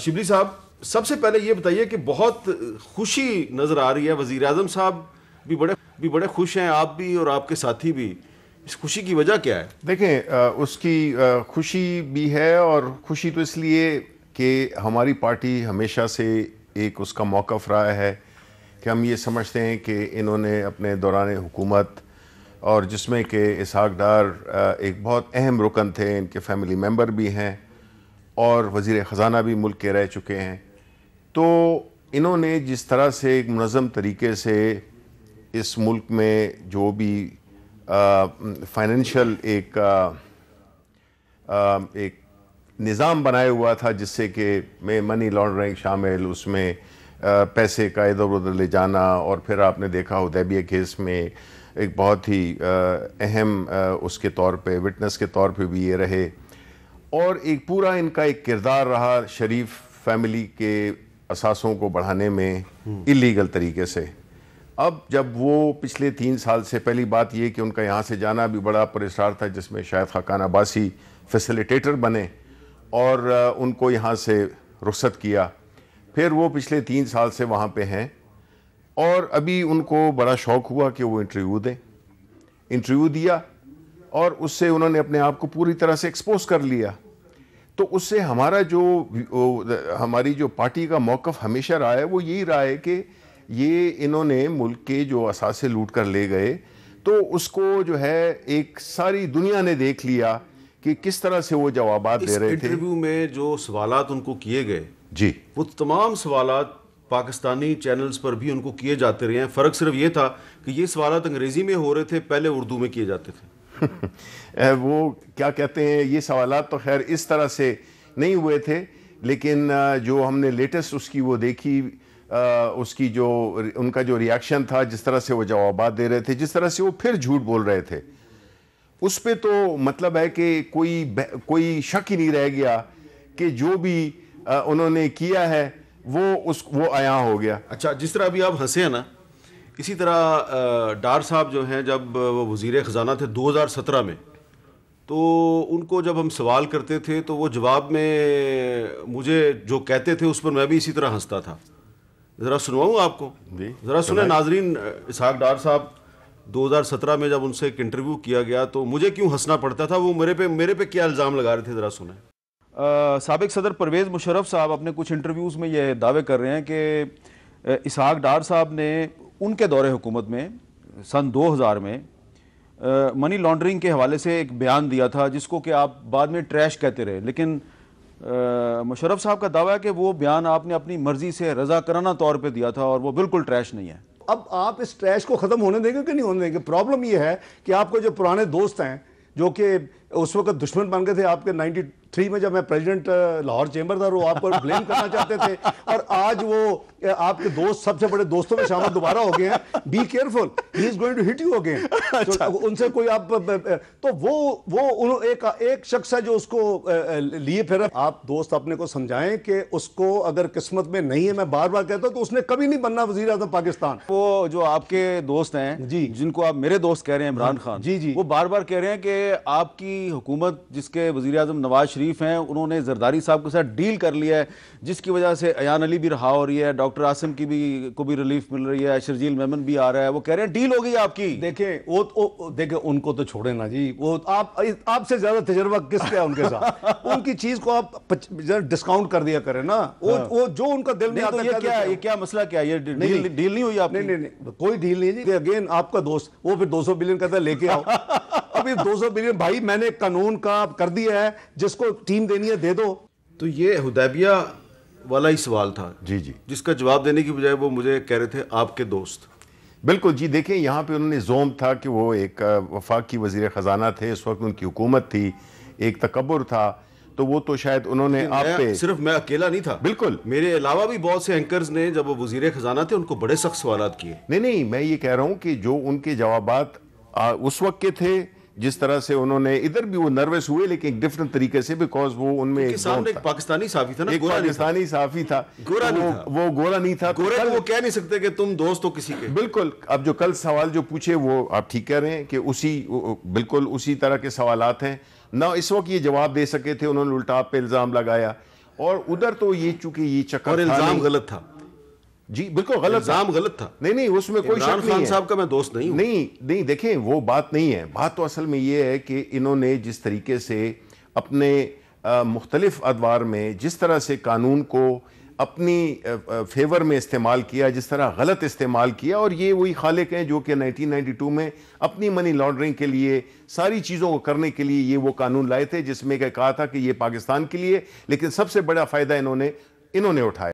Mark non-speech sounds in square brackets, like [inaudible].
शिबली साहब सबसे पहले ये बताइए कि बहुत खुशी नज़र आ रही है वज़ी अजम साहब भी बड़े भी बड़े खुश हैं आप भी और आपके साथी भी इस खुशी की वजह क्या है देखें उसकी खुशी भी है और खुशी तो इसलिए कि हमारी पार्टी हमेशा से एक उसका मौक़ रहा है कि हम ये समझते हैं कि इन्होंने अपने दौरान हुकूमत और जिसमें कि इसहाक डार एक बहुत अहम रुकन थे इनके फैमिली मेम्बर भी हैं और वज़ी ख़जाना भी मुल्क के रह चुके हैं तो इन्होंने जिस तरह से एक मनज़म तरीके से इस मुल्क में जो भी फाइनेंशियल एक आ, एक निज़ाम बनाया हुआ था जिससे कि में मनी लॉन्ड्रिंग शामिल उसमें आ, पैसे का इधर उधर ले जाना और फिर आपने देखा उदैबिया केस में एक बहुत ही अहम उसके तौर पे विटनेस के तौर पे भी ये रहे और एक पूरा इनका एक किरदार रहा शरीफ फैमिली के असासों को बढ़ाने में हम्म। इलीगल तरीके से अब जब वो पिछले तीन साल से पहली बात ये कि उनका यहाँ से जाना भी बड़ा परेशार था जिसमें शायद खाकान अब्बासी फैसिलिटेटर बने और उनको यहाँ से रुख्सत किया फिर वो पिछले तीन साल से वहाँ पे हैं और अभी उनको बड़ा शौक़ हुआ कि वो इंटरव्यू दें इंटरव्यू दिया और उससे उन्होंने अपने आप को पूरी तरह से एक्सपोज कर लिया तो उससे हमारा जो हमारी जो पार्टी का मौक़ हमेशा रहा है वो यही रहा है कि ये इन्होंने मुल्क के जो असासे लूट कर ले गए तो उसको जो है एक सारी दुनिया ने देख लिया कि किस तरह से वो जवाब दे रहे थे इंटरव्यू में जो सवाल उनको किए गए जी वो तमाम सवाल पाकिस्तानी चैनल्स पर भी उनको किए जाते रहे हैं फ़र्क सिर्फ ये था कि ये सवाल अंग्रेज़ी में हो रहे थे पहले उर्दू में किए जाते थे [laughs] वो क्या कहते हैं ये सवाल तो खैर इस तरह से नहीं हुए थे लेकिन जो हमने लेटेस्ट उसकी वो देखी उसकी जो उनका जो रिएक्शन था जिस तरह से वो जवाब दे रहे थे जिस तरह से वो फिर झूठ बोल रहे थे उस पर तो मतलब है कि कोई कोई शक ही नहीं रह गया कि जो भी उन्होंने किया है वो उस वो आया हो गया अच्छा जिस तरह अभी आप हंसे हैं ना इसी तरह डार साहब जो हैं जब वो वज़ी ख़जाना थे 2017 में तो उनको जब हम सवाल करते थे तो वो जवाब में मुझे जो कहते थे उस पर मैं भी इसी तरह हंसता था ज़रा सुनवाऊँ आपको ज़रा सुने नाजरीन इसहाक डार साहब 2017 में जब उनसे एक इंटरव्यू किया गया तो मुझे क्यों हंसना पड़ता था वो मेरे पे मेरे पे क्या इल्ज़ाम लगा रहे थे ज़रा सुने सबक सदर परवेज़ मुशरफ साहब अपने कुछ इंटरव्यूज़ में यह दावे कर रहे हैं कि इसहाक डार साहब ने उनके दौरे हुकूमत में सन 2000 में मनी लॉन्ड्रिंग के हवाले से एक बयान दिया था जिसको कि आप बाद में ट्रैश कहते रहे लेकिन मुशरफ साहब का दावा है कि वो बयान आपने अपनी मर्जी से रजाकराना तौर पर दिया था और वो बिल्कुल ट्रैश नहीं है अब आप इस ट्रैश को ख़त्म होने देंगे कि नहीं होने देंगे प्रॉब्लम ये है कि आपको जो पुराने दोस्त हैं जो कि उस वक्त दुश्मन बन गए थे आपके 93 में जब मैं प्रेसिडेंट लाहौर चेंबर था वो आपको ब्लेम करना चाहते थे और आज वो आपके दोस्त सबसे बड़े दोस्तों में शामिल दोबारा हो गए हैं be careful he is going to hit you again उनसे कोई आप तो वो वो एक एक शख्स है जो उसको लिए फिर आप दोस्त अपने को समझाएं कि उसको अगर किस्मत में नहीं है मैं बार बार कहता हूँ तो उसने कभी नहीं बनना वजीर अजम पाकिस्तान वो जो आपके दोस्त हैं जी जिनको आप मेरे दोस्त कह रहे हैं इमरान हाँ। खान जी जी वो बार बार कह रहे हैं कि आपकी हुकूमत जिसके वज़ी अजम नवाज शरीफ हैं उन्होंने जरदारी साहब के साथ डील कर लिया है जिसकी वजह से अन अली भी रहा हो रही है डॉक्टर आसम की भी को भी रिलीफ मिल रही है शर्जील मेमन भी आ रहा है वो कह रहे हैं डील हो गई आपकी देखें वो तो देखे उनको तो छोड़े ना जी वो आपसे आप ज़्यादा तजर्बा किस पे उनके साथ [laughs] उनकी चीज़ को आप डिस्काउंट कर दिया करें ना वो हाँ। वो जो उनका दिल में तो आता क्या ये क्या मसला क्या ये डील नहीं हुई आपने नहीं नहीं कोई डील नहीं जी अगेन आपका दोस्त वो फिर 200 बिलियन कहता है लेके आओ [laughs] भी 200 बिलियन भाई मैंने कानून का कर दिया है जिसको टीम देनी है दे दो तो ये हुदैबिया वाला ही सवाल था जी जी जिसका जवाब देने की बजाय वो मुझे कह रहे थे आपके दोस्त बिल्कुल जी देखें यहाँ पे उन्होंने जोम था कि वो एक वफाक की वजीर ख़जाना थे इस वक्त उनकी हुकूमत थी एक तकबर था तो वो तो शायद उन्होंने आप पे सिर्फ मैं अकेला नहीं था बिल्कुल मेरे अलावा भी बहुत से एंकर्स ने जब वो वजीर ख़जाना थे उनको बड़े सख्त सवाल किए नहीं नहीं मैं ये कह रहा हूँ कि जो उनके जवाब उस वक्त के थे जिस तरह से उन्होंने इधर भी वो नर्वस हुए लेकिन एक डिफरेंट तरीके से बिकॉज वो उनमें एक एक पाकिस्तानी साफी था ना एक पाकिस्तानी साफी था गोरा नहीं था वो गोरा नहीं था गोरा तो वो कह नहीं सकते कि तुम दोस्त हो किसी के बिल्कुल अब जो कल सवाल जो पूछे वो आप ठीक कह रहे हैं कि उसी बिल्कुल उसी तरह के सवाल हैं ना इस वक्त ये जवाब दे सके थे उन्होंने उल्टा पे इल्ज़ाम लगाया और उधर तो ये चूंकि ये चक्कर इल्ज़ाम गलत था जी बिल्कुल गलत था। गलत था नहीं नहीं उसमें कोई शक नहीं साहब का मैं दोस्त नहीं नहीं नहीं देखें वो बात नहीं है बात तो असल में ये है कि इन्होंने जिस तरीके से अपने मुख्तलिफ अदवार में जिस तरह से कानून को अपनी फेवर में इस्तेमाल किया जिस तरह गलत इस्तेमाल किया और ये वही खालिक हैं जो कि 1992 में अपनी मनी लॉन्ड्रिंग के लिए सारी चीज़ों को करने के लिए ये वो कानून लाए थे जिसमें कहा था कि ये पाकिस्तान के लिए लेकिन सबसे बड़ा फ़ायदा इन्होंने इन्होंने उठाया